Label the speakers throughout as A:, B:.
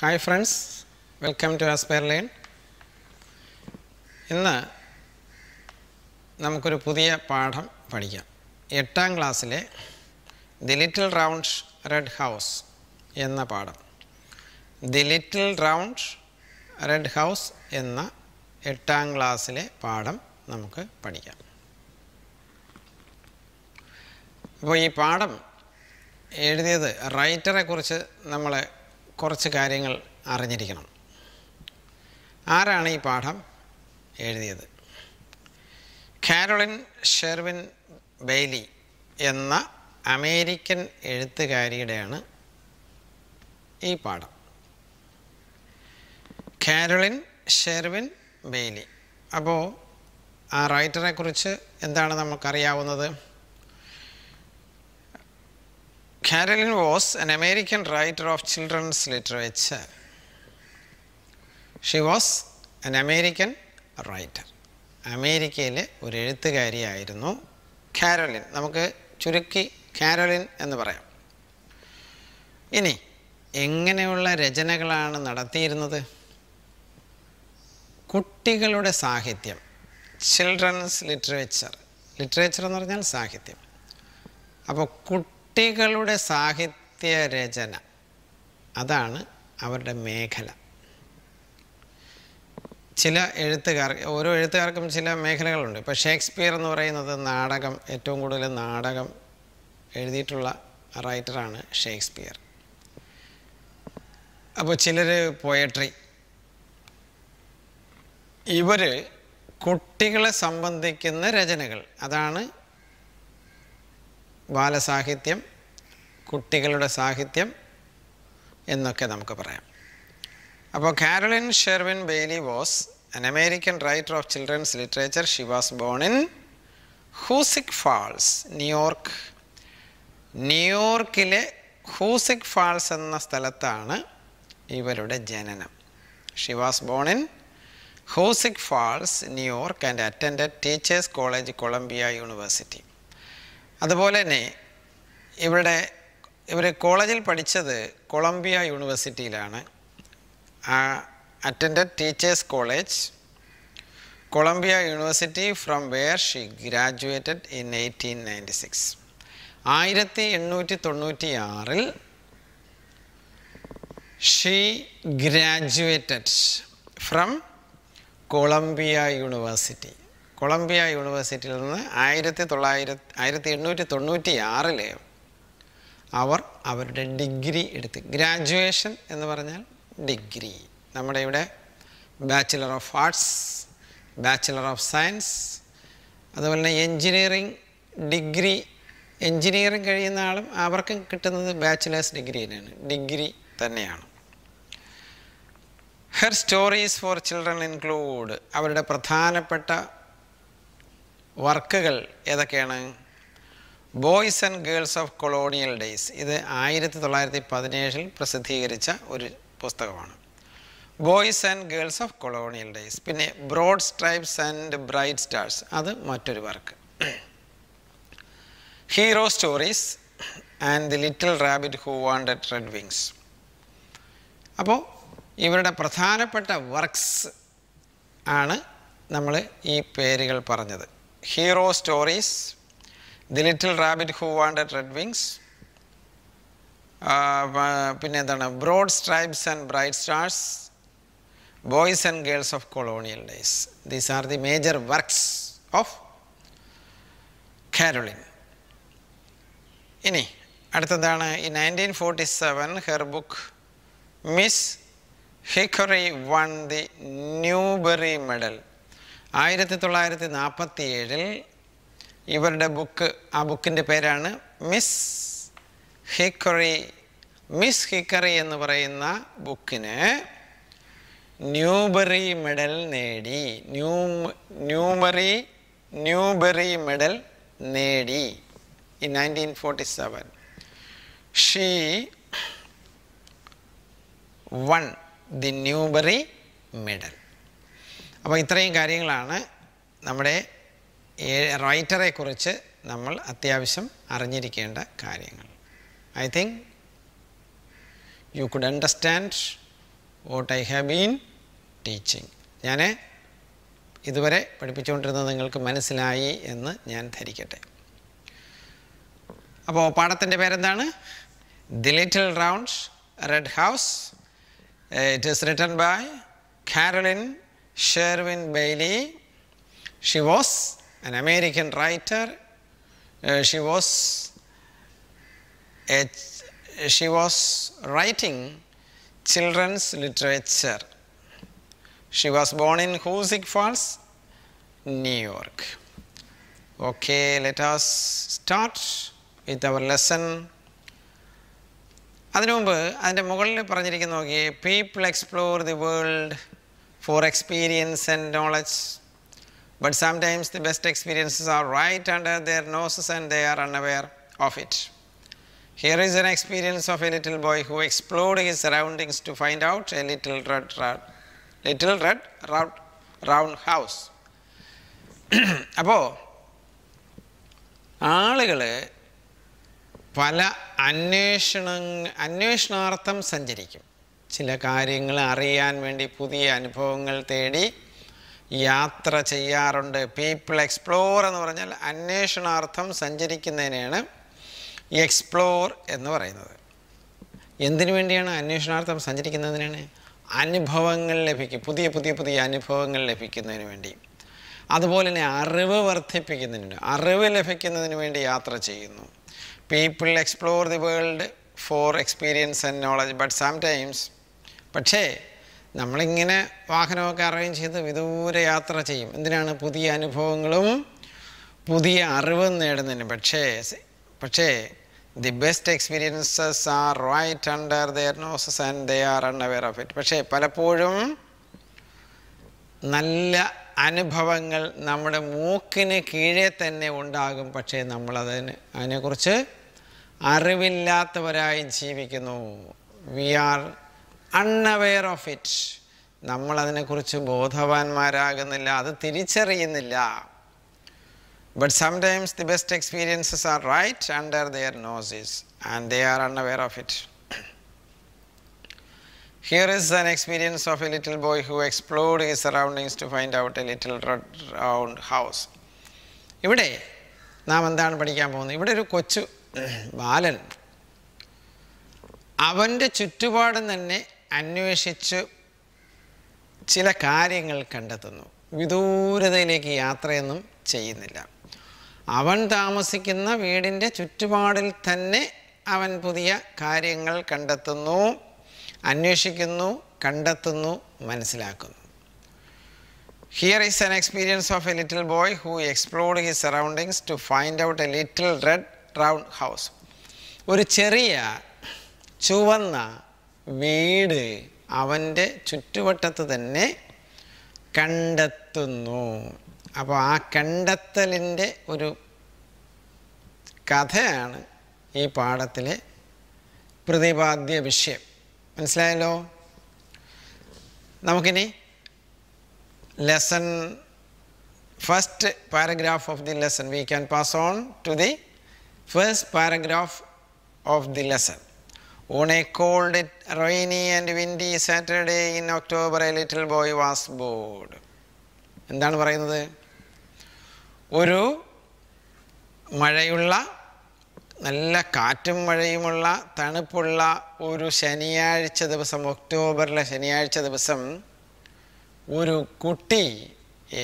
A: Hi friends welcome to Aspire Line ഇന്ന് നമുക്കൊരു പുതിയ പാഠം പഠിക്കാം എട്ടാം ക്ലാസ്സിലെ the little round red house എന്ന പാഠം the little round red house എന്ന എട്ടാം ക്ലാസ്സിലെ പാഠം നമുക്ക് പഠിക്കാം അപ്പോൾ ഈ പാഠം എഴുതിയത് റൈറ്ററെ കുറിച്ച് നമ്മൾ കുറച്ച് കാര്യങ്ങൾ അറിഞ്ഞിരിക്കണം ആരാണ് ഈ പാഠം എഴുതിയത് കാരോളിൻ ഷെർവിൻ ബെയ്ലി എന്ന അമേരിക്കൻ എഴുത്തുകാരിയുടെയാണ് ഈ പാഠം കാരോളിൻ ഷെർവിൻ ബെയ്ലി അപ്പോൾ ആ റൈറ്ററെക്കുറിച്ച് എന്താണ് നമുക്കറിയാവുന്നത് Carolyn was an American writer of children's literature she was an American writer അമേരിക്കയിലെ ഒരു എഴുത്തുകാരിയായിരുന്നു കാരോലിൻ നമുക്ക് ചുരുക്കി കാരോലിൻ എന്ന് പറയാം ഇനി എങ്ങനെയുള്ള രചനകളാണ് നടത്തിയിരുന്നത് കുട്ടികളുടെ സാഹിത്യം ചിൽഡ്രൻസ് ലിറ്ററേച്ചർ ലിറ്ററേച്ചർ എന്ന് പറഞ്ഞാൽ സാഹിത്യം അപ്പോൾ കുട്ടികളുടെ സാഹിത്യ രചന അതാണ് അവരുടെ മേഖല ചില എഴുത്തുകാർ ഓരോ എഴുത്തുകാർക്കും ചില മേഖലകളുണ്ട് ഇപ്പോൾ ഷേക്സ്പിയർ എന്ന് പറയുന്നത് നാടകം ഏറ്റവും കൂടുതൽ നാടകം എഴുതിയിട്ടുള്ള റൈറ്ററാണ് ഷേക്സ്പിയർ അപ്പോൾ ചിലർ പോയട്രി ഇവർ കുട്ടികളെ സംബന്ധിക്കുന്ന രചനകൾ അതാണ് ബാലസാഹിത്യം കുട്ടികളുടെ സാഹിത്യം എന്നൊക്കെ നമുക്ക് പറയാം അപ്പോൾ Carolyn Sherwin Bailey was an American writer of children's literature She was born in Hoosick Falls New York ന്യൂയോർക്കിലെ ഹൂസിക് ഫാൾസ് എന്ന സ്ഥലത്താണ് ഇവരുടെ ജനനം she was born in Hoosick Falls New York and attend Teachers College Columbia University അതുപോലെ തന്നെ ഇവിടെ ഇവർ കോളേജിൽ പഠിച്ചത് കൊളംബിയ യൂണിവേഴ്സിറ്റിയിലാണ് attend Teachers College Columbia University from where she graduated in eighteen ninety six ആയിരത്തി എണ്ണൂറ്റി തൊണ്ണൂറ്റി ആറിൽ she graduated from Colombia university Columbia യൂണിവേഴ്സിറ്റിയിൽ നിന്ന് ആയിരത്തി തൊള്ളായിരത്തി ആയിരത്തി എണ്ണൂറ്റി തൊണ്ണൂറ്റി അവർ അവരുടെ ഡിഗ്രി എടുത്ത് ഗ്രാജുവേഷൻ എന്ന് പറഞ്ഞാൽ ഡിഗ്രി നമ്മുടെ ഇവിടെ bachelor of arts bachelor of science അതുപോലെ തന്നെ എൻജിനീയറിങ് ഡിഗ്രി എൻജിനീയറിങ് കഴിയുന്ന ആളും അവർക്കും കിട്ടുന്നത് ബാച്ചിലേഴ്സ് ഡിഗ്രി തന്നെയാണ് ഡിഗ്രി തന്നെയാണ് her stories for children include അവരുടെ പ്രധാനപ്പെട്ട വർക്കുകൾ ഏതൊക്കെയാണ് boys and girls of colonial days ഇത് ആയിരത്തി തൊള്ളായിരത്തി പതിനേഴിൽ പ്രസിദ്ധീകരിച്ച ഒരു പുസ്തകമാണ് boys and girls of colonial days പിന്നെ broad stripes and bright stars അത് മറ്റൊരു work hero stories and the little rabbit who wanted red wings അപ്പോൾ ഇവരുടെ പ്രധാനപ്പെട്ട വർക്ക്സ് ആണ് നമ്മൾ ഈ പേരുകൾ പറഞ്ഞത് hero stories, the little rabbit who wanted red wings, uh, uh broad stripes and bright stars, boys and girls of colonial days. These are the major works of Caroline. In 1947, her book Miss Hickory won the Newbery Medal ആയിരത്തി തൊള്ളായിരത്തി നാൽപ്പത്തി ഏഴിൽ ഇവരുടെ book ആ ബുക്കിൻ്റെ പേരാണ് miss ഹിക്കറി miss ഹിക്കറി എന്ന് പറയുന്ന ബുക്കിന് ന്യൂബറി മെഡൽ നേടി ന്യൂ ന്യൂബറി ന്യൂബറി മെഡൽ നേടി in nineteen forty seven she won the Newbery medal അപ്പോൾ ഇത്രയും കാര്യങ്ങളാണ് നമ്മുടെ കുറിച്ച് നമ്മൾ അത്യാവശ്യം അറിഞ്ഞിരിക്കേണ്ട കാര്യങ്ങൾ I think you could understand what I have been teaching ഞാൻ ഇതുവരെ പഠിപ്പിച്ചുകൊണ്ടിരുന്നത് നിങ്ങൾക്ക് മനസ്സിലായി എന്ന് ഞാൻ ധരിക്കട്ടെ അപ്പോൾ പാഠത്തിൻ്റെ പേരെന്താണ് the little rounds red house it is written by Carolyn Sherwin Bailey. She was an American writer. Uh, she was a, she was writing children's literature. She was born in Hoosick Falls, New York. Okay, let us start with our lesson. അതിനു മുമ്പ് അതിൻ്റെ മുകളിൽ പറഞ്ഞിരിക്കുന്ന നോക്കിയേ people explore the for experience and knowledge. But sometimes the best experiences are right under their noses and they are unaware of it. Here is an experience of a little boy who explored his surroundings to find out a little red, red little red round, round house. അപ്പോൾ ആളുകൾ പല അന്വേഷണ അന്വേഷണാർത്ഥം സഞ്ചരിക്കും ചില കാര്യങ്ങൾ അറിയാൻ വേണ്ടി പുതിയ അനുഭവങ്ങൾ തേടി യാത്ര ചെയ്യാറുണ്ട് പീപ്പിൾ എക്സ്പ്ലോർ എന്ന് പറഞ്ഞാൽ അന്വേഷണാർത്ഥം സഞ്ചരിക്കുന്നതിനെയാണ് എക്സ്പ്ലോർ എന്ന് പറയുന്നത് എന്തിനു വേണ്ടിയാണ് അന്വേഷണാർത്ഥം സഞ്ചരിക്കുന്നതിനാണ് അനുഭവങ്ങൾ ലഭിക്കും പുതിയ പുതിയ പുതിയ അനുഭവങ്ങൾ ലഭിക്കുന്നതിന് വേണ്ടി അതുപോലെ തന്നെ അറിവ് വർദ്ധിപ്പിക്കുന്നതിന് അറിവ് ലഭിക്കുന്നതിന് വേണ്ടി യാത്ര ചെയ്യുന്നു people explore the world for experience and knowledge but times പക്ഷേ നമ്മളിങ്ങനെ വാഹനമൊക്കെ അറേഞ്ച് ചെയ്ത് വിദൂര യാത്ര ചെയ്യും എന്തിനാണ് പുതിയ അനുഭവങ്ങളും പുതിയ അറിവും നേടുന്നതിന് പക്ഷേ പക്ഷേ the best experiences are right under their noses and they are unaware of it പക്ഷേ പലപ്പോഴും നല്ല അനുഭവങ്ങൾ നമ്മുടെ മൂക്കിന് കീഴേ തന്നെ ഉണ്ടാകും പക്ഷേ നമ്മളതിന് അതിനെക്കുറിച്ച് അറിവില്ലാത്തവരായി ജീവിക്കുന്നു we are unaware of it നമ്മളതിനെക്കുറിച്ച് ബോധവാന്മാരാകുന്നില്ല അത് തിരിച്ചറിയുന്നില്ല But sometimes the best experiences are right under their noses and they are unaware of it. Here is an experience of a little boy who explored his surroundings to find out a little round house. ഇവിടെ നാം എന്താണ് പഠിക്കാൻ പോകുന്നത് ഇവിടെ ഒരു കൊച്ചു ബാലൻ അവൻ്റെ ചുറ്റുപാടും തന്നെ അന്വേഷിച്ച് ചില കാര്യങ്ങൾ കണ്ടെത്തുന്നു വിദൂരതയിലേക്ക് യാത്രയൊന്നും ചെയ്യുന്നില്ല അവൻ താമസിക്കുന്ന വീടിൻ്റെ ചുറ്റുപാടിൽ തന്നെ അവൻ പുതിയ കാര്യങ്ങൾ കണ്ടെത്തുന്നു അന്വേഷിക്കുന്നു കണ്ടെത്തുന്നു മനസ്സിലാക്കുന്നു here is an experience of a little boy who explored his surroundings to find out a little red round house ഒരു ചെറിയ ചുവന്ന വീട് അവൻ്റെ ചുറ്റുവട്ടത്ത് തന്നെ കണ്ടെത്തുന്നു അപ്പോൾ ആ കണ്ടെത്തലിൻ്റെ ഒരു കഥയാണ് ഈ പാഠത്തിലെ പ്രതിപാദ്യ വിഷയം മനസ്സിലായല്ലോ നമുക്കിനി lesson first paragraph of the lesson we can pass on to the first paragraph of the lesson On a cold, rainy and windy Saturday in October, a little boy was bored. എന്താണ് പറയുന്നത് ഒരു മഴയുള്ള നല്ല കാറ്റും മഴയുമുള്ള തണുപ്പുള്ള ഒരു ശനിയാഴ്ച ദിവസം ഒക്ടോബറിലെ ശനിയാഴ്ച ദിവസം ഒരു കുട്ടി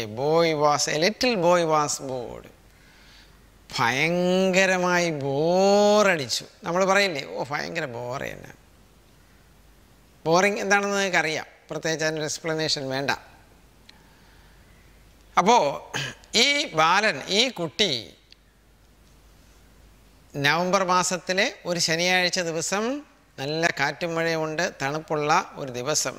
A: a boy was a little boy was bored ഭയങ്കരമായി ബോറടിച്ചു നമ്മൾ പറയില്ലേ ഓ ഭയങ്കര ബോറ് തന്നെ ബോറിങ് എന്താണെന്ന് നിങ്ങൾക്ക് അറിയാം പ്രത്യേകിച്ച് അതിനൊരു എക്സ്പ്ലനേഷൻ വേണ്ട അപ്പോൾ ഈ ബാലൻ ഈ കുട്ടി നവംബർ മാസത്തിലെ ഒരു ശനിയാഴ്ച ദിവസം നല്ല കാറ്റും മഴയുമുണ്ട് തണുപ്പുള്ള ഒരു ദിവസം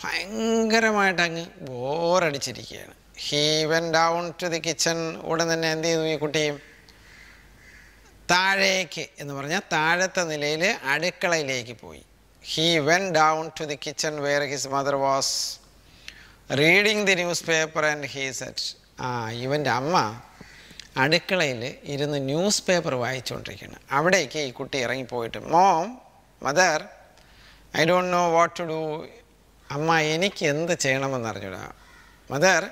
A: ഭയങ്കരമായിട്ടങ്ങ് ബോറടിച്ചിരിക്കുകയാണ് he went down to the kitchen ഉടൻ തന്നെ എന്ത് ചെയ്തു ഈ കുട്ടിയും താഴേക്ക് എന്ന് പറഞ്ഞാൽ താഴത്തെ നിലയിൽ അടുക്കളയിലേക്ക് പോയി he went down to the kitchen where his mother was reading the newspaper and he said ആ ഇവൻ്റെ അമ്മ അടുക്കളയിൽ ഇരുന്ന് ന്യൂസ് പേപ്പർ വായിച്ചുകൊണ്ടിരിക്കുകയാണ് അവിടേക്ക് ഈ കുട്ടി ഇറങ്ങിപ്പോയിട്ട് mom mother I don't know what to do അമ്മ എനിക്ക് എന്ത് ചെയ്യണമെന്ന് അറിഞ്ഞൂടാ മദർ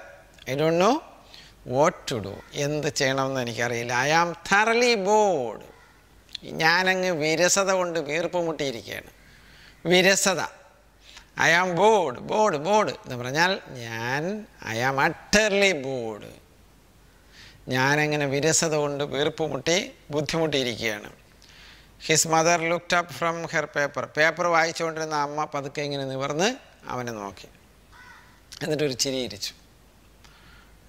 A: ഐ ഡോ നോ വാട്ട് ടു ഡു എന്ത് ചെയ്യണമെന്ന് എനിക്കറിയില്ല ഐ ആം തറലി ബോർഡ് ഞാനങ്ങ് വിരസത കൊണ്ട് വീർപ്പ് മുട്ടിയിരിക്കുകയാണ് വിരസത I am bored bored bored എന്ന് പറഞ്ഞാൽ ഞാൻ ഐ ആം അട്ടർലി ബോർഡ് ഞാനങ്ങനെ വിരസത കൊണ്ട് വീർപ്പ് മുട്ടി ബുദ്ധിമുട്ടിയിരിക്കുകയാണ് his mother looked up from her paper paper വായിച്ചുകൊണ്ടിരുന്ന അമ്മ പതുക്കെ ഇങ്ങനെ നിവർന്ന് അവനെ നോക്കി എന്നിട്ടൊരു ചിരിയിരിച്ചു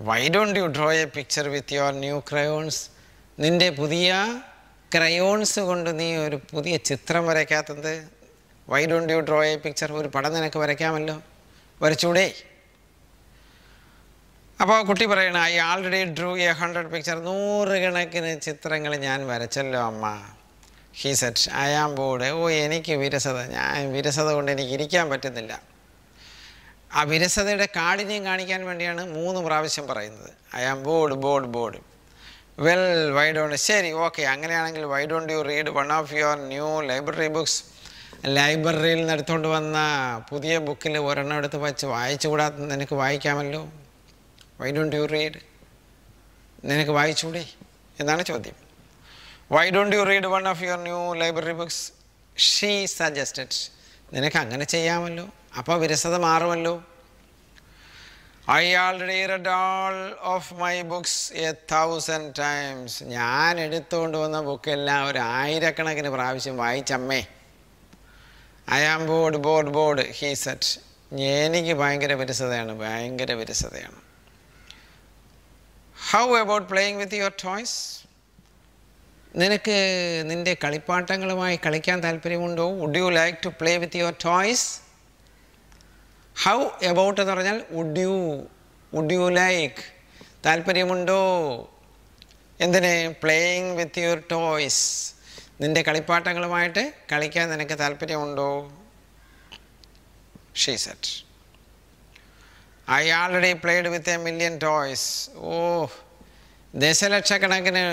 A: why don't you draw a picture with your new crayons നിൻ്റെ പുതിയ ക്രയോൺസ് കൊണ്ട് നീ ഒരു പുതിയ ചിത്രം വരയ്ക്കാത്തത് why don't you draw a picture ഒരു പടം നിനക്ക് വരയ്ക്കാമല്ലോ വരച്ചൂടെ അപ്പോൾ കുട്ടി പറയണ I already drew a hundred picture നൂറുകണക്കിന് ചിത്രങ്ങൾ ഞാൻ വരച്ചല്ലോ അമ്മ he said I am board ഓ എനിക്ക് വിരസത ഞാൻ വിരസത കൊണ്ട് എനിക്ക് ഇരിക്കാൻ പറ്റുന്നില്ല ആ വിരസതയുടെ കാഠിന്യം കാണിക്കാൻ വേണ്ടിയാണ് മൂന്ന് പ്രാവശ്യം പറയുന്നത് I am bored bored bored well why don't ശരി ഓക്കെ അങ്ങനെയാണെങ്കിൽ why don't you read one of your new library books ലൈബ്രറിയിൽ നിന്ന് എടുത്തുകൊണ്ട് വന്ന പുതിയ ബുക്കിൽ ഒരെണ്ണം എടുത്ത് വച്ച് കൂടാത്ത നിനക്ക് വായിക്കാമല്ലോ വൈ ഡോണ്ട് യു റീഡ് നിനക്ക് വായിച്ചൂടെ എന്നാണ് ചോദ്യം why don't you read one of your new library books she suggested നിനക്ക് അങ്ങനെ ചെയ്യാമല്ലോ അപ്പോൾ വിരസത മാറുമല്ലോ I already read all of my books a thousand times ഞാൻ എടുത്തുകൊണ്ട് വന്ന ബുക്കെല്ലാം ഒരു ആയിരക്കണക്കിന് പ്രാവശ്യം വായിച്ചമ്മേ I am bored bored bored he said എനിക്ക് ഭയങ്കര വിരസതയാണ് ഭയങ്കര വിരസതയാണ് how about playing with your toys നിനക്ക് നിൻ്റെ കളിപ്പാട്ടങ്ങളുമായി കളിക്കാൻ താല്പര്യമുണ്ടോ would you like to play with your toys how about എന്ന് പറഞ്ഞാൽ would you would you like താല്പര്യമുണ്ടോ എന്തിനെ പ്ലേയിങ് വിത്ത് യുവർ ടോയ്സ് നിൻ്റെ കളിപ്പാട്ടങ്ങളുമായിട്ട് കളിക്കാൻ നിനക്ക് താല്പര്യമുണ്ടോ she said I already played with a million toys oh ദശലക്ഷക്കണക്കിന്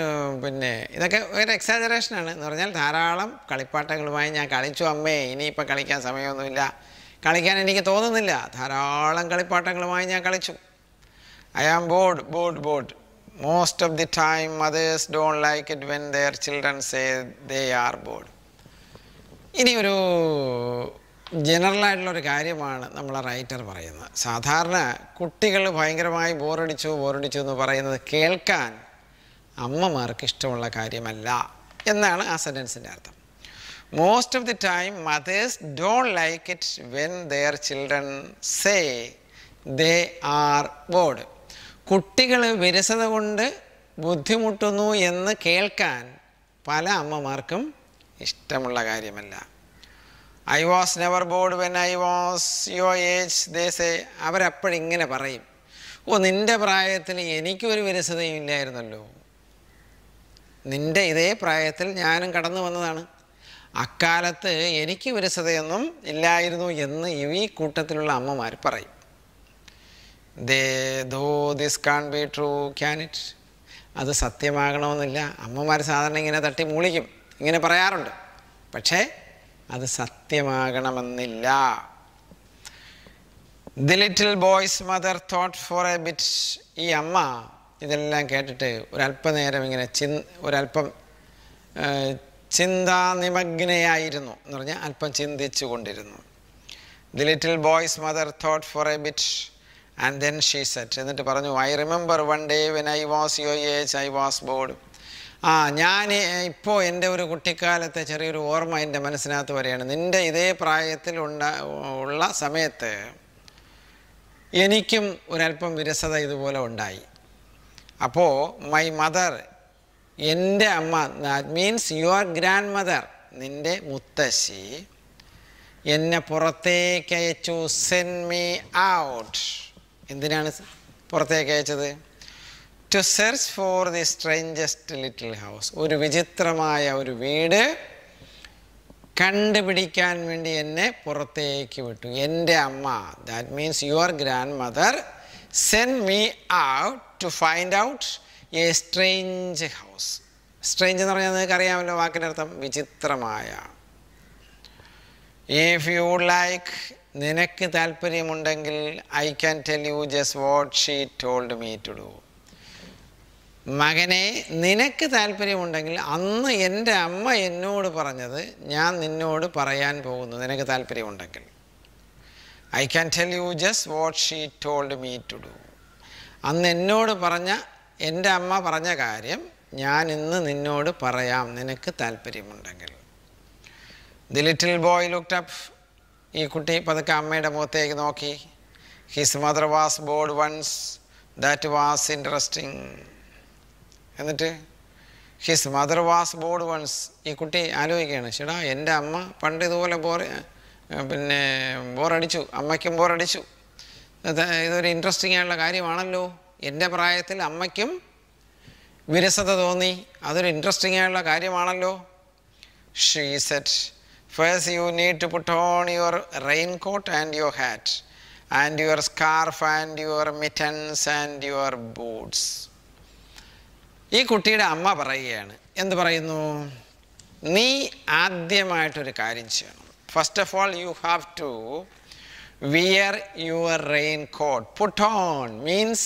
A: പിന്നെ ഇതൊക്കെ ഒരു എക്സാജറേഷനാണ് എന്ന് പറഞ്ഞാൽ ധാരാളം കളിപ്പാട്ടങ്ങളുമായി ഞാൻ കളിച്ചു അമ്മേ ഇനിയിപ്പോൾ കളിക്കാൻ സമയമൊന്നുമില്ല കളിക്കാൻ എനിക്ക് തോന്നുന്നില്ല ധാരാളം കളിപ്പാട്ടങ്ങളുമായി ഞാൻ കളിച്ചു I am bored bored bored most of the time mothers don't like it when their children say they are bored ഇനി ഒരു ജനറലായിട്ടുള്ളൊരു കാര്യമാണ് നമ്മളെ റൈറ്റർ പറയുന്നത് സാധാരണ കുട്ടികൾ ഭയങ്കരമായി ബോറടിച്ചു ബോറടിച്ചു എന്ന് പറയുന്നത് കേൾക്കാൻ അമ്മമാർക്ക് ഇഷ്ടമുള്ള കാര്യമല്ല എന്നാണ് ആ സെൻറ്റൻസിൻ്റെ അർത്ഥം Most of the time, mothers don't like it when their children say they are bored. കുട്ടികൾ വിരസത കൊണ്ട് ബുദ്ധിമുട്ടുന്നു എന്ന് കേൾക്കാൻ പല അമ്മമാർക്കും ഇഷ്ടമുള്ള കാര്യമല്ല I was never bored when I was your age ദേശേ അവരപ്പോഴിങ്ങനെ പറയും ഓ നിൻ്റെ പ്രായത്തിൽ എനിക്കൊരു വിരസതയും ഇല്ലായിരുന്നല്ലോ നിൻ്റെ ഇതേ പ്രായത്തിൽ ഞാനും കടന്നു വന്നതാണ് അക്കാലത്ത് എനിക്ക് വിരസതയൊന്നും ഇല്ലായിരുന്നു എന്ന് ഈ കൂട്ടത്തിലുള്ള അമ്മമാർ പറയും they though this can't be true can it അത് സത്യമാകണമെന്നില്ല അമ്മമാർ സാധാരണ ഇങ്ങനെ തട്ടി മൂളിക്കും ഇങ്ങനെ പറയാറുണ്ട് പക്ഷേ അത് സത്യമാകണമെന്നില്ല the little boy's mother thought for a bit ഈ അമ്മ ഇതെല്ലാം കേട്ടിട്ട് ഒരല്പനേരം ഇങ്ങനെ ചിന് ഒരല്പം ചിന്താനിമഗ്നയായിരുന്നു എന്ന് പറഞ്ഞാൽ അല്പം ചിന്തിച്ചു കൊണ്ടിരുന്നു the little boy's mother thought for a bit and then she said എന്നിട്ട് പറഞ്ഞു I remember one day when I was your age I was bored ആ ഞാൻ ഇപ്പോൾ എൻ്റെ ഒരു കുട്ടിക്കാലത്തെ ചെറിയൊരു ഓർമ്മ എൻ്റെ മനസ്സിനകത്ത് വരികയാണ് നിൻ്റെ ഇതേ പ്രായത്തിൽ ഉണ്ട ഉള്ള സമയത്ത് എനിക്കും ഒരല്പം വിരസത ഇതുപോലെ ഉണ്ടായി അപ്പോൾ മൈ മദർ എൻ്റെ അമ്മ that means your grandmother നിൻ്റെ മുത്തശ്ശി എന്നെ പുറത്തേക്ക് അയച്ചു സെൻ മീ ഔട്ട് എന്തിനാണ് പുറത്തേക്ക് അയച്ചത് to search for the strangest little house ഒരു വിചിത്രമായ ഒരു വീട് കണ്ടുപിടിക്കാൻ വേണ്ടി എന്നെ പുറത്തേക്ക് വിട്ടു എൻ്റെ അമ്മ that means your grandmother sent me out to find out a strange house strange എന്ന് പറഞ്ഞാൽ നിങ്ങൾക്ക് അറിയാമല്ലോ വാക്കിൻ്റെ അർത്ഥം വിചിത്രമായ ഇഫ് യു ലൈക്ക് നിനക്ക് താല്പര്യമുണ്ടെങ്കിൽ I can tell you just what she told me to do മകനെ നിനക്ക് താല്പര്യമുണ്ടെങ്കിൽ അന്ന് എൻ്റെ അമ്മ എന്നോട് പറഞ്ഞത് ഞാൻ നിന്നോട് പറയാൻ പോകുന്നു നിനക്ക് താല്പര്യമുണ്ടെങ്കിൽ I can tell you just what she told me to do അന്ന് എന്നോട് പറഞ്ഞ എൻ്റെ അമ്മ പറഞ്ഞ കാര്യം ഞാൻ ഇന്ന് നിന്നോട് പറയാം നിനക്ക് താല്പര്യമുണ്ടെങ്കിൽ the little boy look up ഈ കുട്ടി പതുക്കെ അമ്മയുടെ മുഖത്തേക്ക് നോക്കി his mother was bored once that was interesting എന്നിട്ട് his mother was bored once ഈ കുട്ടി ആലോചിക്കുകയാണ് ചേടാ എൻ്റെ അമ്മ പണ്ട് ഇതുപോലെ ബോർ പിന്നെ ബോറടിച്ചു അമ്മയ്ക്കും ബോറടിച്ചു ഇതൊരു ഇൻട്രസ്റ്റിംഗ് ആയിട്ടുള്ള കാര്യമാണല്ലോ എൻ്റെ പ്രായത്തിൽ അമ്മയ്ക്കും വിരസത തോന്നി അതൊരു ഇൻട്രസ്റ്റിംഗ് ആയുള്ള കാര്യമാണല്ലോ she said first you need to put on your raincoat and your hat and your scarf and your mittens and your boots ഈ കുട്ടിയുടെ അമ്മ പറയുകയാണ് എന്ത് പറയുന്നു നീ ആദ്യമായിട്ടൊരു കാര്യം ചെയ്യണം first of all you have to wear your raincoat put on means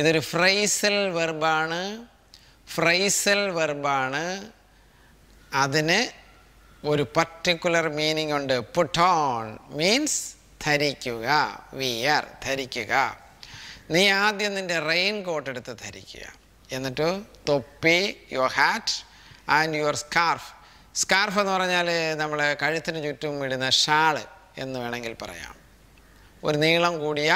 A: ഇതൊരു ഫ്രൈസൽ വെർബാണ് ഫ്രൈസൽ വെർബാണ് അതിന് ഒരു പർട്ടിക്കുലർ മീനിങ് ഉണ്ട് പുട്ടോൺ മീൻസ് ധരിക്കുക വിയർ ധരിക്കുക നീ ആദ്യം നിൻ്റെ റെയിൻ കോട്ട് എടുത്ത് ധരിക്കുക എന്നിട്ട് തൊപ്പി your hat and your scarf scarf എന്ന് പറഞ്ഞാൽ നമ്മൾ കഴുത്തിന് ചുറ്റും ഇടുന്ന ഷാള് എന്ന് വേണമെങ്കിൽ പറയാം ഒരു നീളം കൂടിയ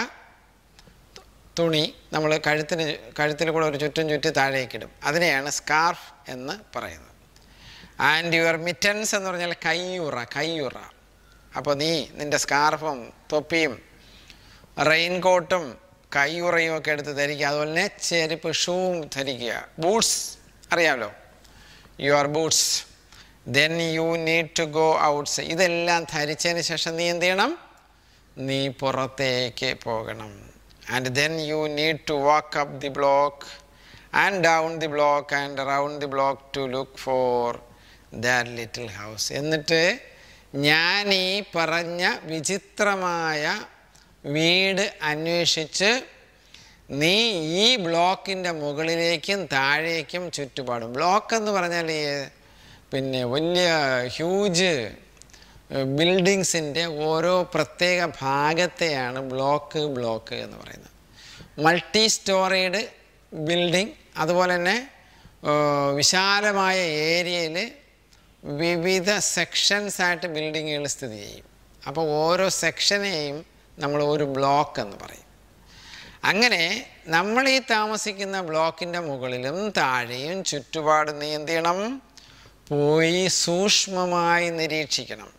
A: തുണി നമ്മൾ കഴുത്തിന് കഴുത്തിൽ കൂടെ ഒരു ചുറ്റും ചുറ്റി താഴേക്കിടും അതിനെയാണ് സ്കാർഫ് എന്ന് പറയുന്നത് ആൻഡ് യുവർ മിറ്റൻസ് എന്ന് പറഞ്ഞാൽ കയ്യുറ കയ്യുറ അപ്പോൾ നീ നിൻ്റെ സ്കാർഫും തൊപ്പിയും റെയിൻ കോട്ടും കയ്യുറയും ഒക്കെ എടുത്ത് ധരിക്കുക അതുപോലെ തന്നെ ചെരുപ്പ് ഷൂവും ധരിക്കുക ബൂട്ട്സ് അറിയാമല്ലോ your boots then you need to go out ഇതെല്ലാം ധരിച്ചതിന് ശേഷം നീ എന്ത് ചെയ്യണം നീ പുറത്തേക്ക് പോകണം and then you need to walk up the block and down the block and around the block to look for that little house. എന്നിട്ട് ഞാൻ ഈ പറഞ്ഞ വിചിത്രമായ വീട് അന്വേഷിച്ച് നീ ഈ ബ്ലോക്കിൻ്റെ മുകളിലേക്കും താഴേക്കും ചുറ്റുപാടും ബ്ലോക്ക് എന്ന് പറഞ്ഞാൽ പിന്നെ വലിയ ഹ്യൂജ് ബിൽഡിങ്സിൻ്റെ ഓരോ പ്രത്യേക ഭാഗത്തെയാണ് ബ്ലോക്ക് ബ്ലോക്ക് എന്ന് പറയുന്നത് മൾട്ടി സ്റ്റോറീഡ് ബിൽഡിംഗ് അതുപോലെ തന്നെ വിശാലമായ ഏരിയയിൽ വിവിധ സെക്ഷൻസ് ആയിട്ട് ബിൽഡിങ്ങുകൾ സ്ഥിതി ചെയ്യും അപ്പോൾ ഓരോ സെക്ഷനെയും നമ്മൾ ഒരു ബ്ലോക്ക് എന്ന് പറയും അങ്ങനെ നമ്മൾ ഈ താമസിക്കുന്ന ബ്ലോക്കിൻ്റെ മുകളിലും താഴെയും ചുറ്റുപാട് നീന്തണം പോയി സൂക്ഷ്മമായി നിരീക്ഷിക്കണം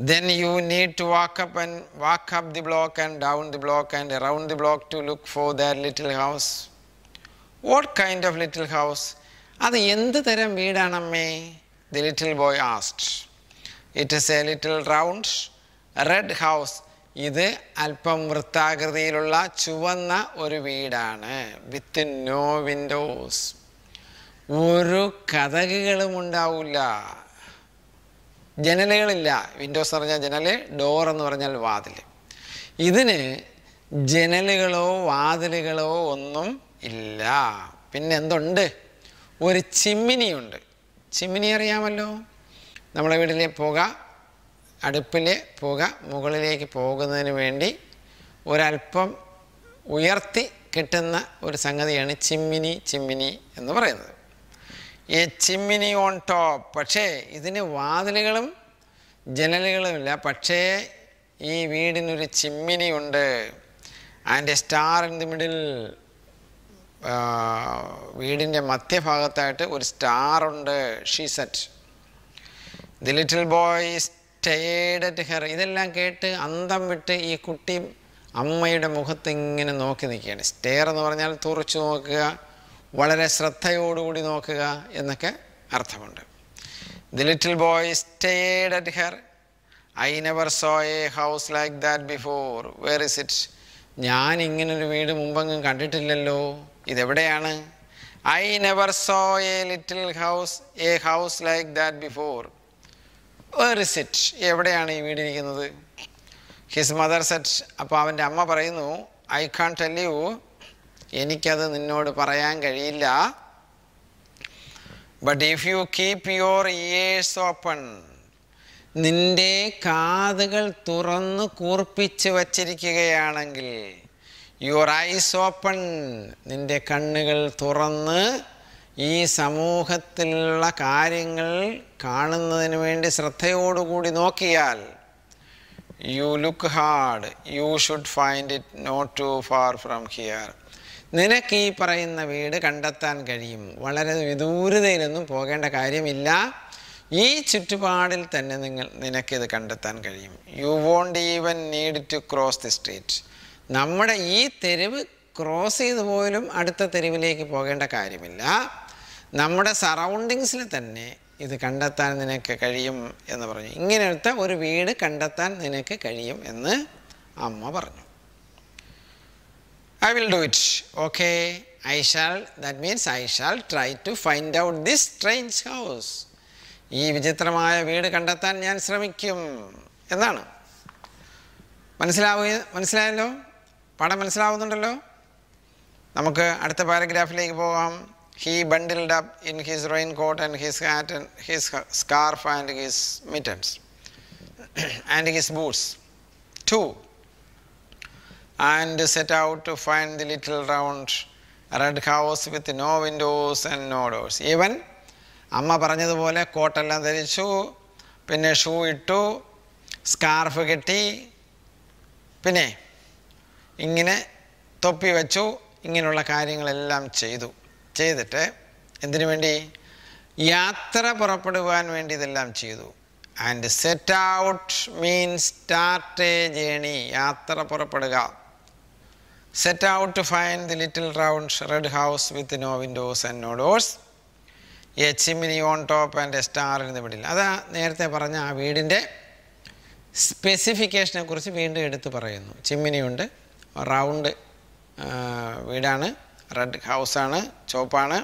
A: then you need to walk up and walk up the block and down the block and around the block to look for that little house. What kind of little house? അത് എന്ത് തരം വീടാണമ്മേ the little boy asked it is a little round red house ഇത് അല്പം വൃത്താകൃതിയിലുള്ള ചുവന്ന ഒരു വീടാണ് വിത്ത് നോ വിൻഡോസ് ഒരു കഥകുകളും ഉണ്ടാവില്ല ജനലുകളില്ല വിൻഡോസ് പറഞ്ഞാൽ ജനല് ഡോർ എന്ന് പറഞ്ഞാൽ വാതിൽ ഇതിന് ജനലുകളോ വാതിലുകളോ ഒന്നും ഇല്ല പിന്നെ എന്തുണ്ട് ഒരു ചിമ്മിനിയുണ്ട് ചിമ്മിനി അറിയാമല്ലോ നമ്മുടെ വീട്ടിലെ പുക അടുപ്പിലെ പുക മുകളിലേക്ക് പോകുന്നതിന് വേണ്ടി ഒരല്പം ഉയർത്തി കിട്ടുന്ന ഒരു സംഗതിയാണ് ചിമ്മിനി ചിമ്മിനി എന്ന് പറയുന്നത് ഈ ചിമ്മിനി ഓൺ ടോപ്പ് പക്ഷേ ഇതിന് വാതിലുകളും ജനലുകളുമില്ല പക്ഷേ ഈ വീടിനൊരു ചിമ്മിനി ഉണ്ട് and a star in the middle വീടിൻ്റെ മധ്യഭാഗത്തായിട്ട് ഒരു സ്റ്റാർ ഉണ്ട് she said the little boy stared at her ഇതെല്ലാം കേട്ട് അന്തം വിട്ട് ഈ കുട്ടി അമ്മയുടെ മുഖത്ത് ഇങ്ങനെ നോക്കി നിൽക്കുകയാണ് സ്റ്റെയർ എന്ന് പറഞ്ഞാൽ തുറച്ചു നോക്കുക വളരെ ശ്രദ്ധയോടുകൂടി നോക്കുക എന്നൊക്കെ അർത്ഥമുണ്ട് the little boy stared at her I never saw a house like that before where is it ഞാൻ ഇങ്ങനൊരു വീട് മുമ്പെങ്ങും കണ്ടിട്ടില്ലല്ലോ ഇതെവിടെയാണ് I never saw a little house a house like that before where is it എവിടെയാണ് ഈ വീടിരിക്കുന്നത് his mother set അപ്പോൾ അവൻ്റെ അമ്മ പറയുന്നു ഐ കാൺ ടെൽ യു എനിക്കത് നിന്നോട് പറയാൻ കഴിയില്ല but if you keep your ears open നിന്റെ കാതുകൾ തുറന്ന് കൂർപ്പിച്ച് വച്ചിരിക്കുകയാണെങ്കിൽ യുവർ ഐസ് ഓപ്പൺ നിന്റെ കണ്ണുകൾ തുറന്ന് ഈ സമൂഹത്തിലുള്ള കാര്യങ്ങൾ കാണുന്നതിന് വേണ്ടി ശ്രദ്ധയോടുകൂടി നോക്കിയാൽ you look hard you should find it not too far from here നിനക്ക് ഈ പറയുന്ന വീട് കണ്ടെത്താൻ കഴിയും വളരെ വിദൂരതയിലൊന്നും പോകേണ്ട കാര്യമില്ല ഈ ചുറ്റുപാടിൽ തന്നെ നിങ്ങൾ നിനക്കിത് കണ്ടെത്താൻ കഴിയും you won't even need to cross the street നമ്മുടെ ഈ തെരുവ് ക്രോസ് ചെയ്ത് പോലും അടുത്ത തെരുവിലേക്ക് പോകേണ്ട കാര്യമില്ല നമ്മുടെ സറൗണ്ടിങ്സിൽ തന്നെ ഇത് കണ്ടെത്താൻ നിനക്ക് കഴിയും എന്ന് പറഞ്ഞു ഇങ്ങനത്തെ ഒരു വീട് കണ്ടെത്താൻ നിനക്ക് കഴിയും എന്ന് അമ്മ പറഞ്ഞു I will do it, okay. I shall, that means I shall try to find out this strange house. ഈ വിചിത്രമായ വീട് കണ്ടെത്താൻ ഞാൻ ശ്രമിക്കും എന്നാണ് മനസ്സിലാവുക മനസ്സിലായല്ലോ പാഠം മനസ്സിലാവുന്നുണ്ടല്ലോ നമുക്ക് അടുത്ത പാരഗ്രാഫിലേക്ക് പോകാം he bundled up in his raincoat and his hat and his scarf and his mittens and his boots to and set out to find the little round red house with no windows and no doors. Even അമ്മ പറഞ്ഞതുപോലെ കോട്ടെല്ലാം ധരിച്ചു പിന്നെ shoe ഇട്ടു scarf കെട്ടി പിന്നെ ഇങ്ങനെ തൊപ്പി വെച്ചു ഇങ്ങനെയുള്ള കാര്യങ്ങളെല്ലാം ചെയ്തു ചെയ്തിട്ട് എന്തിനു വേണ്ടി യാത്ര പുറപ്പെടുവാൻ വേണ്ടി ഇതെല്ലാം ചെയ്തു and set out means start a journey യാത്ര പുറപ്പെടുക set out to find the little round red house with no windows and no doors, a chimney on top and a star in the middle. അതാ നേരത്തെ പറഞ്ഞ ആ വീടിൻ്റെ സ്പെസിഫിക്കേഷനെ കുറിച്ച് വീണ്ടും എടുത്ത് പറയുന്നു ചിമ്മിനിയുണ്ട് റൗണ്ട് വീടാണ് റെഡ് ഹൗസാണ് ചോപ്പാണ്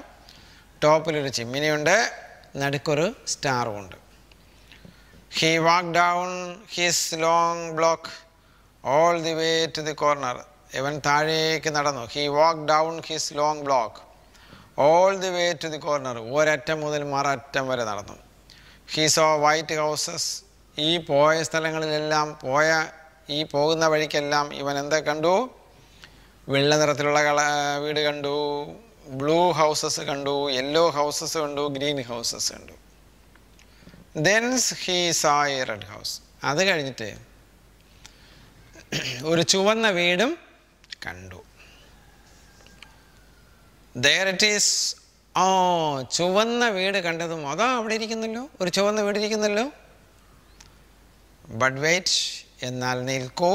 A: ടോപ്പിലൊരു ചിമ്മിനിയുണ്ട് നടുക്കൊരു സ്റ്റാറും ഉണ്ട് he walk down his long block all the way to the corner ഇവൻ താഴേക്ക് നടന്നു he walk down his long block all the way to the corner ഒരറ്റം മുതൽ മററ്റം വരെ നടന്നു ഹി സോ വൈറ്റ് ഹൗസസ് ഈ പോയ സ്ഥലങ്ങളിലെല്ലാം പോയ ഈ പോകുന്ന വഴിക്കെല്ലാം ഇവൻ എന്താ കണ്ടു വെള്ള നിറത്തിലുള്ള കള വീട് കണ്ടു ബ്ലൂ ഹൗസസ് കണ്ടു യെല്ലോ ഹൗസസ് കണ്ടു ഗ്രീൻ ഹൗസസ് കണ്ടു then he saw red house അത് കഴിഞ്ഞിട്ട് ഒരു ചുവന്ന വീടും കണ്ടു ദയറിറ്റീസ് ഇറ്റ് ആ ചുവന്ന വീട് കണ്ടതും അതാ അവിടെ ഇരിക്കുന്നല്ലോ ഒരു ചുവന്ന വീട് ഇരിക്കുന്നല്ലോ ബഡ് വെയിറ്റ് എന്നാൽ നിൽക്കൂ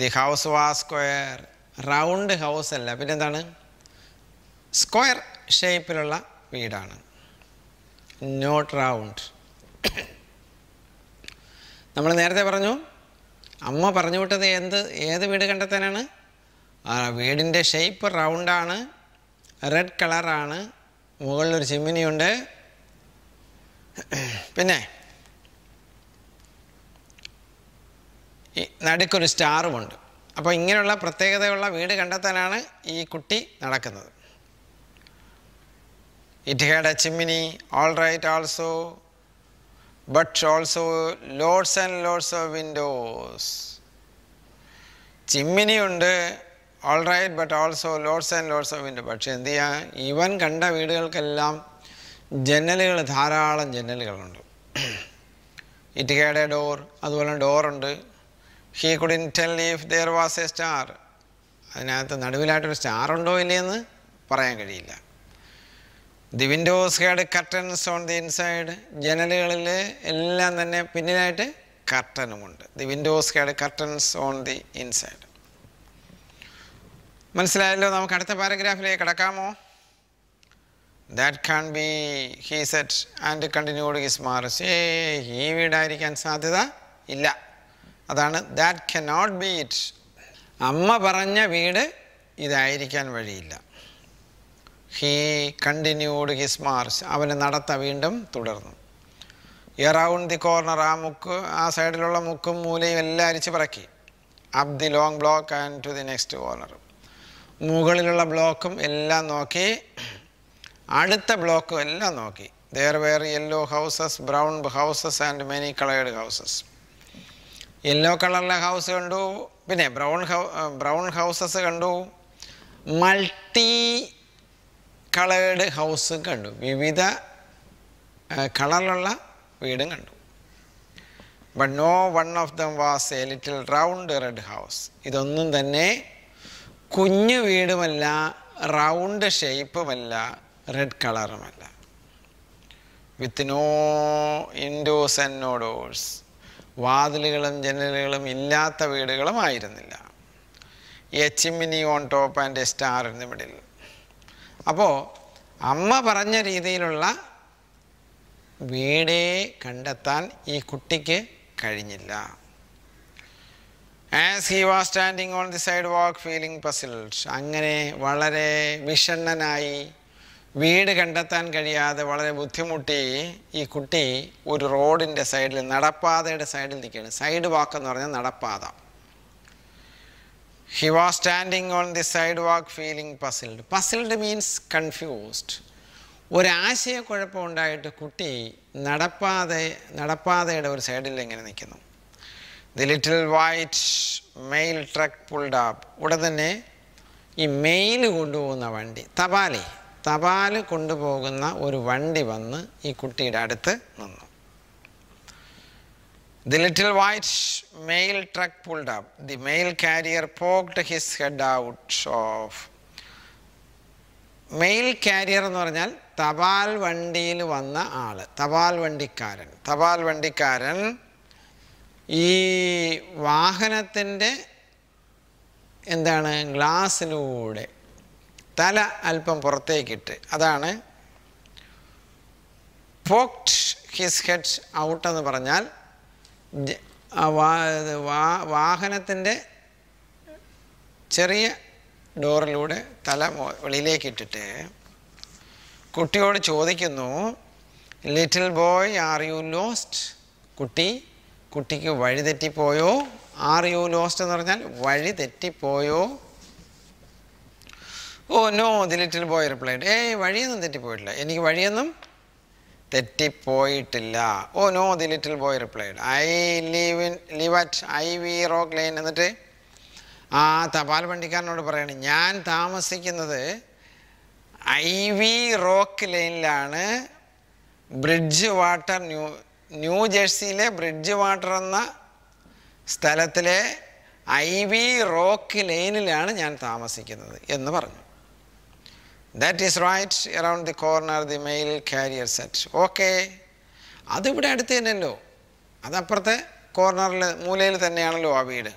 A: the house was square round house അല്ല പിന്നെന്താണ് സ്ക്വയർ ഷേപ്പിലുള്ള വീടാണ് നോട്ട് റൗണ്ട് നമ്മൾ നേരത്തെ പറഞ്ഞു അമ്മ പറഞ്ഞു വിട്ടത് എന്ത് ഏത് വീട് കണ്ടെത്താനാണ് വീടിൻ്റെ ഷേപ്പ് റൗണ്ടാണ് റെഡ് കളറാണ് മുകളിലൊരു ചിമ്മിനിയുണ്ട് പിന്നെ നടുക്കൊരു സ്റ്റാറുമുണ്ട് അപ്പോൾ ഇങ്ങനെയുള്ള പ്രത്യേകതയുള്ള വീട് കണ്ടെത്താനാണ് ഈ കുട്ടി നടക്കുന്നത് it had a chimney all right also but also loads and loads of windows ചിമ്മിനിയുണ്ട് all right but also loads and loads of window പക്ഷെ എന്ത് ചെയ്യുക ഇവൻ കണ്ട വീടുകൾക്കെല്ലാം ജനലുകൾ ധാരാളം ജനലുകളുണ്ട് ഇറ്റികയുടെ ഡോർ അതുപോലെ ഡോറുണ്ട് he couldn't tell if there was a star അതിനകത്ത് നടുവിലായിട്ടൊരു സ്റ്റാർ ഉണ്ടോ ഇല്ലയെന്ന് പറയാൻ കഴിയില്ല the windows had curtains on the inside ജനലുകളിൽ എല്ലാം തന്നെ പിന്നിലായിട്ട് കർട്ടനുമുണ്ട് the windows had curtains on the inside മനസ്സിലായല്ലോ നമുക്ക് അടുത്ത പാരഗ്രാഫിലേക്ക് കിടക്കാമോ that can't be he said and continued his march ഏ ഈ വീടായിരിക്കാൻ സാധ്യത ഇല്ല അതാണ് that can not be it അമ്മ പറഞ്ഞ വീട് ഇതായിരിക്കാൻ വഴിയില്ല ഹീ കണ്ടിന്യൂഡ് ഹിസ് മാർസ് അവന് നടത്ത വീണ്ടും തുടർന്നു എറൗണ്ട് ദി കോർണർ ആ മുക്ക് ആ സൈഡിലുള്ള മുക്കും മൂലയും എല്ലാം അരിച്ച് പറക്കി up the long block and to the next corner മുകളിലുള്ള ബ്ലോക്കും എല്ലാം നോക്കി അടുത്ത ബ്ലോക്കും എല്ലാം നോക്കി there were yellow houses brown houses and many coloured houses yellow കളറിലെ ഹൗസ് കണ്ടു പിന്നെ ബ്രൗൺ ഹൗ ബ്രൗൺ ഹൗസസ് കണ്ടു മൾട്ടി കളേഡ് ഹൗസ് കണ്ടു വിവിധ കളറിലുള്ള വീടും കണ്ടു but no one of them was a little round red house ഇതൊന്നും തന്നെ കുഞ്ഞു വീടുമല്ല റൗണ്ട് ഷേപ്പുമല്ല റെഡ് കളറുമല്ല with no indoors and no doors വാതിലുകളും ജനലുകളും ഇല്ലാത്ത വീടുകളും ആയിരുന്നില്ല a on top and star in middle അപ്പോൾ അമ്മ പറഞ്ഞ രീതിയിലുള്ള വീടേ കണ്ടെത്താൻ ഈ കുട്ടിക്ക് കഴിഞ്ഞില്ല as he was standing on the sidewalk feeling puzzled അങ്ങനെ വളരെ വിഷണ്ണനായി വീട് കണ്ടെത്താൻ കഴിയാതെ വളരെ ബുദ്ധിമുട്ടി ഈ കുട്ടി ഒരു റോഡിൻ്റെ സൈഡിൽ നടപ്പാതയുടെ സൈഡിൽ നിൽക്കുകയാണ് സൈഡ് വാക്ക് എന്ന് പറഞ്ഞാൽ നടപ്പാത he was standing on the sidewalk feeling puzzled puzzled means confused ഒരാശയക്കുഴപ്പം ഉണ്ടായിട്ട് കുട്ടി നടപ്പാത നടപ്പാതയുടെ ഒരു സൈഡിൽ ഇങ്ങനെ നിൽക്കുന്നു the little white mail truck pulled up ഇവിടെ തന്നെ ഈ മെയിൽ കൊണ്ടുപോകുന്ന വണ്ടി തപാലി തപാൽ കൊണ്ടുപോകുന്ന ഒരു വണ്ടി വന്ന് ഈ കുട്ടിയുടെ അടുത്ത് നിന്നു the little white mail truck pulled up the mail carrier poked his head out of mail carrier എന്ന് പറഞ്ഞാൽ തപാൽ വണ്ടിയിൽ വന്ന ആൾ തപാൽ വണ്ടിക്കാരൻ തപാൽ വണ്ടിക്കാരൻ ഈ വാഹനത്തിൻ്റെ എന്താണ് ഗ്ലാസ്സിലൂടെ തല അല്പം പുറത്തേക്കിട്ട് അതാണ് പോക്ട് ഹിസ് ഹെഡ് ഔട്ട് എന്ന് പറഞ്ഞാൽ വാഹനത്തിൻ്റെ ചെറിയ ഡോറിലൂടെ തല വെളിയിലേക്കിട്ടിട്ട് കുട്ടിയോട് ചോദിക്കുന്നു little boy are you lost കുട്ടി കുട്ടിക്ക് വഴി തെറ്റിപ്പോയോ ആർ യു ലോസ്റ്റ് എന്ന് പറഞ്ഞാൽ വഴി തെറ്റിപ്പോയോ oh no the little boy replied ഏയ് വഴിയൊന്നും തെറ്റിപ്പോയിട്ടില്ല എനിക്ക് വഴിയൊന്നും തെറ്റിപ്പോയിട്ടില്ല oh no the little boy replied I live in live at Ivy Rock Lane എന്നിട്ട് ആ തപാൽ വണ്ടിക്കാരനോട് പറയാണ് ഞാൻ താമസിക്കുന്നത് ഐ വി റോക്ക് ലൈനിലാണ് ബ്രിഡ്ജ് വാട്ടർ ന്യൂ ന്യൂ ജേഴ്സിയിലെ ബ്രിഡ്ജ് വാട്ടർ എന്ന സ്ഥലത്തിലെ ഐ വി റോക്ക് ലെയിനിലാണ് ഞാൻ താമസിക്കുന്നത് എന്ന് പറഞ്ഞു that is right around the corner the mail carrier set okay അതിവിടെ അടുത്ത് തന്നെയല്ലോ അതപ്പുറത്തെ കോർണറിൽ മൂലയിൽ തന്നെയാണല്ലോ ആ വീട്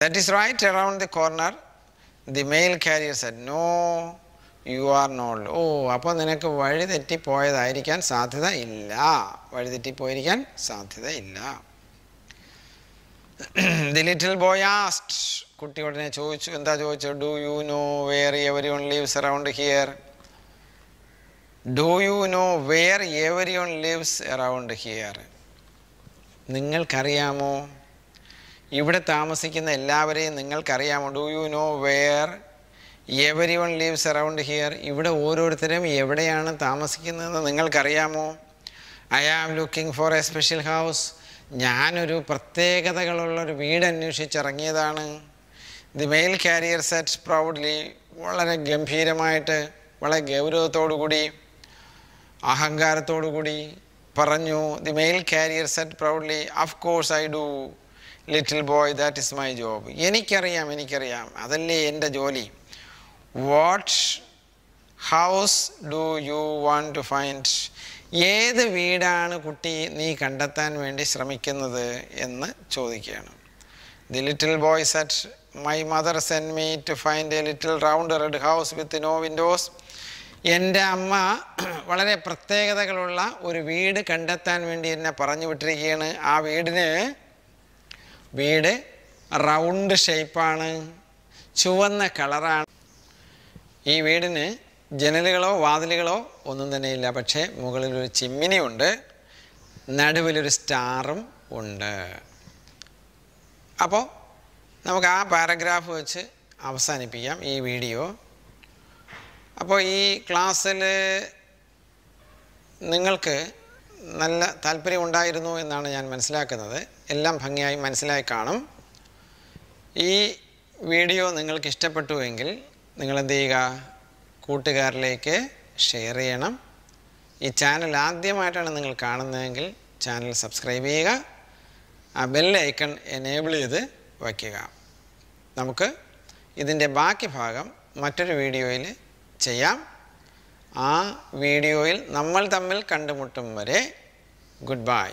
A: that is right around the corner the mail carrier said no you are not oh അപ്പോൾ നിനക്ക് വഴി തെറ്റിപ്പോയതായിരിക്കാൻ സാധ്യത ഇല്ല വഴി തെറ്റിപ്പോയിരിക്കാൻ സാധ്യതയില്ല ദി ലിറ്റിൽ ബോയ് ആസ്റ്റ് കുട്ടി ഉടനെ ചോദിച്ചു എന്താ ചോദിച്ചു do you know where everyone lives around here do you know where everyone lives around here നിങ്ങൾക്കറിയാമോ ഇവിടെ താമസിക്കുന്ന എല്ലാവരെയും നിങ്ങൾക്കറിയാമോ do you know where everyone lives around here ഇവിടെ ഓരോരുത്തരും എവിടെയാണ് താമസിക്കുന്നതെന്ന് നിങ്ങൾക്കറിയാമോ I am looking for a special house ഞാനൊരു പ്രത്യേകതകളുള്ളൊരു വീട് അന്വേഷിച്ചിറങ്ങിയതാണ് ദി മെയിൽ കാരിയർ സെറ്റ്സ് പ്രൗഡ്ലി വളരെ ഗംഭീരമായിട്ട് വളരെ ഗൗരവത്തോടുകൂടി അഹങ്കാരത്തോടുകൂടി പറഞ്ഞു the mail carrier said proudly of course I do little boy that is my job എനിക്കറിയാം എനിക്കറിയാം അതല്ലേ എൻ്റെ ജോലി what house do you want to find ഏത് വീടാണ് കുട്ടി നീ കണ്ടെത്താൻ വേണ്ടി ശ്രമിക്കുന്നത് എന്ന് ചോദിക്കുകയാണ് the little boy said my mother sent me to find a little round red house with no windows എൻ്റെ അമ്മ വളരെ പ്രത്യേകതകളുള്ള ഒരു വീട് കണ്ടെത്താൻ വേണ്ടി എന്നെ പറഞ്ഞു വിട്ടിരിക്കുകയാണ് ആ വീടിന് വീട് റൗണ്ട് ഷേപ്പാണ് ചുവന്ന കളറാണ് ഈ വീടിന് ജനലുകളോ വാതിലുകളോ ഒന്നും തന്നെ ഇല്ല പക്ഷേ മുകളിലൊരു ചിമ്മിനിയുണ്ട് നടുവിലൊരു സ്റ്റാറും ഉണ്ട് അപ്പോൾ നമുക്ക് ആ പാരഗ്രാഫ് വെച്ച് അവസാനിപ്പിക്കാം ഈ വീഡിയോ അപ്പോൾ ഈ ക്ലാസ്സിൽ നിങ്ങൾക്ക് നല്ല താല്പര്യമുണ്ടായിരുന്നു എന്നാണ് ഞാൻ മനസ്സിലാക്കുന്നത് എല്ലാം ഭംഗിയായി മനസ്സിലായി കാണും ഈ വീഡിയോ നിങ്ങൾക്ക് ഇഷ്ടപ്പെട്ടുവെങ്കിൽ നിങ്ങൾ ചെയ്യുക കൂട്ടുകാരിലേക്ക് ഷെയർ ചെയ്യണം ഈ ചാനൽ ആദ്യമായിട്ടാണ് നിങ്ങൾ കാണുന്നതെങ്കിൽ ചാനൽ സബ്സ്ക്രൈബ് ചെയ്യുക ആ ബെൽ ഐക്കൺ എനേബിൾ ചെയ്ത് വയ്ക്കുക നമുക്ക് ഇതിൻ്റെ ബാക്കി ഭാഗം മറ്റൊരു വീഡിയോയിൽ ചെയ്യാം ആ വീഡിയോയിൽ നമ്മൾ തമ്മിൽ കണ്ടുമുട്ടും വരെ ഗുഡ് ബൈ